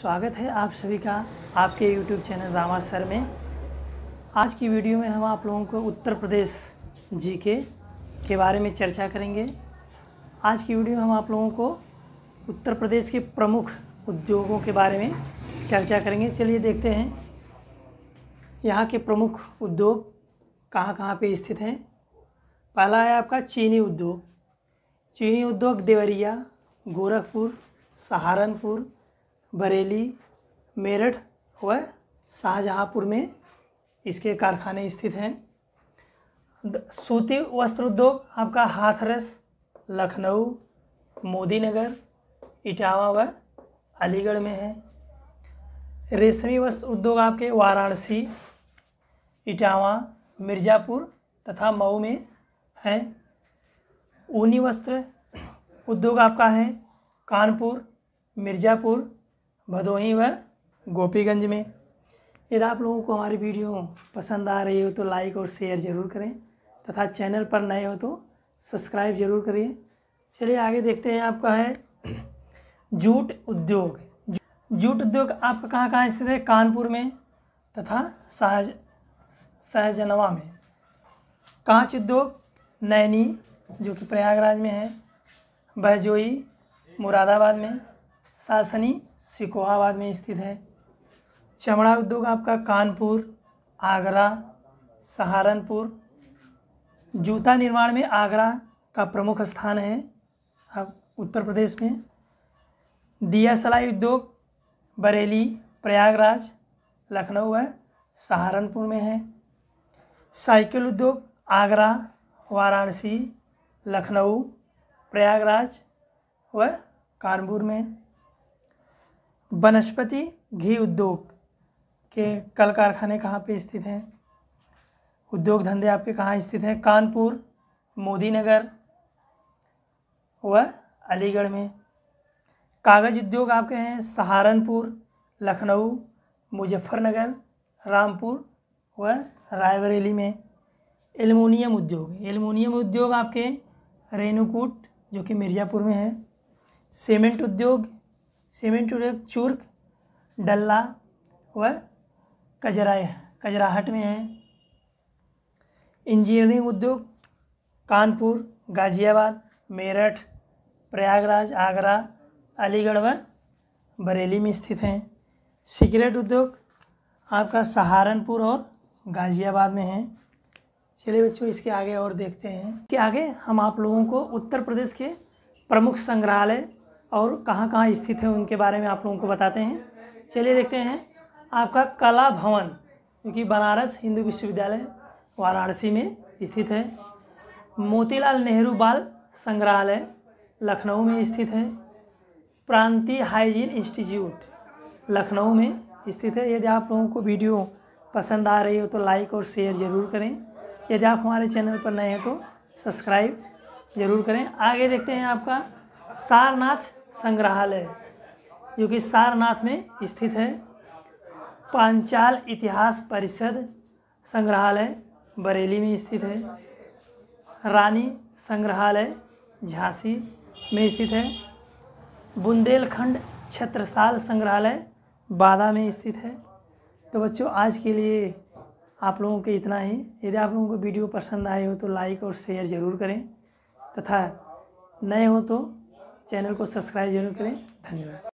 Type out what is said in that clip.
स्वागत है आप सभी का आपके YouTube चैनल रामा सर में आज की वीडियो में हम आप लोगों को उत्तर प्रदेश जी के के बारे में चर्चा करेंगे आज की वीडियो में हम आप लोगों को उत्तर प्रदेश के प्रमुख उद्योगों के बारे में चर्चा करेंगे चलिए देखते हैं यहाँ के प्रमुख उद्योग कहाँ कहाँ पे स्थित हैं पहला है आपका चीनी उद्योग चीनी उद्योग देवरिया गोरखपुर सहारनपुर बरेली मेरठ व शाहजहाँपुर में इसके कारखाने स्थित हैं सूती वस्त्र उद्योग आपका हाथरस लखनऊ मोदीनगर इटावा व अलीगढ़ में है रेशमी वस्त्र उद्योग आपके वाराणसी इटावा मिर्ज़ापुर तथा मऊ में है ऊनी वस्त्र उद्योग आपका है कानपुर मिर्ज़ापुर भदोही व गोपीगंज में यदि आप लोगों को हमारी वीडियो पसंद आ रही हो तो लाइक और शेयर ज़रूर करें तथा चैनल पर नए हो तो सब्सक्राइब ज़रूर करिए चलिए आगे देखते हैं आपका है जूट उद्योग जूट उद्योग आपका कहाँ कहाँ स्थित है कानपुर में तथा शाहज शाहजनवा में कांच उद्योग नैनी जो कि प्रयागराज में है बहजोई मुरादाबाद में सासनी सिकोहाबाद में स्थित है चमड़ा उद्योग आपका कानपुर आगरा सहारनपुर जूता निर्माण में आगरा का प्रमुख स्थान है अब उत्तर प्रदेश में दिया सलाई उद्योग बरेली प्रयागराज लखनऊ है सहारनपुर में है साइकिल उद्योग आगरा वाराणसी लखनऊ प्रयागराज व कानपुर में वनस्पति घी उद्योग के कल कारखाने कहाँ पे स्थित हैं उद्योग धंधे आपके कहाँ स्थित हैं कानपुर मोदी नगर व अलीगढ़ में कागज़ उद्योग आपके हैं सहारनपुर लखनऊ मुजफ्फरनगर रामपुर व रायबरेली में एलमोनियम उद्योग एलमोनियम उद्योग आपके रेणुकूट जो कि मिर्ज़ापुर में है सीमेंट उद्योग सीमेंट उद्योग चूर्क डल्ला व कजरा कजराहट में है इंजीनियरिंग उद्योग कानपुर गाजियाबाद मेरठ प्रयागराज आगरा अलीगढ़ व बरेली में स्थित हैं सिगरेट उद्योग आपका सहारनपुर और गाजियाबाद में है चलिए बच्चों इसके आगे और देखते हैं कि आगे हम आप लोगों को उत्तर प्रदेश के प्रमुख संग्रहालय और कहाँ कहाँ स्थित है उनके बारे में आप लोगों को बताते हैं चलिए देखते हैं आपका कला भवन जो कि बनारस हिंदू विश्वविद्यालय वाराणसी में स्थित है मोतीलाल नेहरू बाल संग्रहालय लखनऊ में स्थित है प्रांतीय हाइजीन इंस्टीट्यूट लखनऊ में स्थित है यदि आप लोगों को वीडियो पसंद आ रही हो तो लाइक और शेयर ज़रूर करें यदि आप हमारे चैनल पर नए हैं तो सब्सक्राइब ज़रूर करें आगे देखते हैं आपका सारनाथ संग्रहालय जो कि सारनाथ में स्थित है पांचाल इतिहास परिषद संग्रहालय बरेली में स्थित है रानी संग्रहालय झांसी में स्थित है बुंदेलखंड छत्रसाल संग्रहालय बाधा में स्थित है तो बच्चों आज के लिए आप लोगों के इतना ही यदि आप लोगों को वीडियो पसंद आए हो तो लाइक और शेयर ज़रूर करें तथा नए हो तो चैनल को सब्सक्राइब जरूर करें धन्यवाद